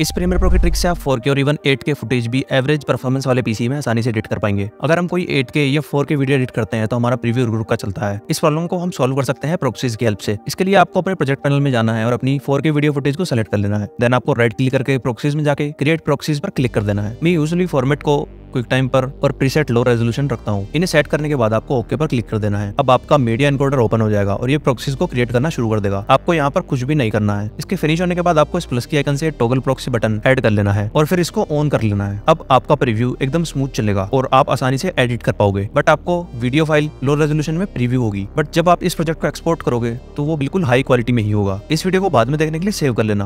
इस premiere pro की trick से आप 4K और इवन 8K फुटेज भी एवरेज परफॉर्मेंस वाले पीसी में आसानी से एडिट कर पाएंगे अगर हम कोई 8K या 4K वीडियो एडिट करते हैं तो हमारा प्रीव्यू ग्रुप का चलता है इस प्रॉब्लम को हम सॉल्व कर सकते हैं प्रोक्सीज की हेल्प से इसके लिए आपको अपने प्रोजेक्ट पैनल में जाना है और अपनी फोर वीडियो फुटेज को सेलेक्ट कर लेना है देन आपको राइट क्लिक करके प्रोक्सीज में जाकर क्रिएट प्रोक्सीज पर क्लिक कर देना है मैं यूजली फॉर्मेट को क्विक टाइम पर और प्रीसेट लो रेजोल्यूशन रखता हूँ इन्हें सेट करने के बाद आपको ओके पर क्लिक कर देना है अब आपका मीडिया इनकोडर ओपन हो जाएगा और ये प्रोक्सीज को क्रिएट करना शुरू कर देगा आपको यहाँ पर कुछ भी नहीं करना है इसके फिनिश होने के बाद आपको इस प्लस की आइकन से टोगल प्रोक्सी बटन एड कर लेना है और फिर इसको ऑन कर लेना है अब आपका प्रिव्यू एकदम स्मूथ चलेगा और आप आसानी से एडिट कर पाओगे बट आपको वीडियो फाइल लो रेजोल्यूशन में प्रीव्यू होगी बट जब आप इस प्रोजेक्ट को एक्सपोर्ट करोगे तो वो बिल्कुल हाई क्वालिटी में ही होगा इस वीडियो को बाद में देखने के लिए सेव कर लेना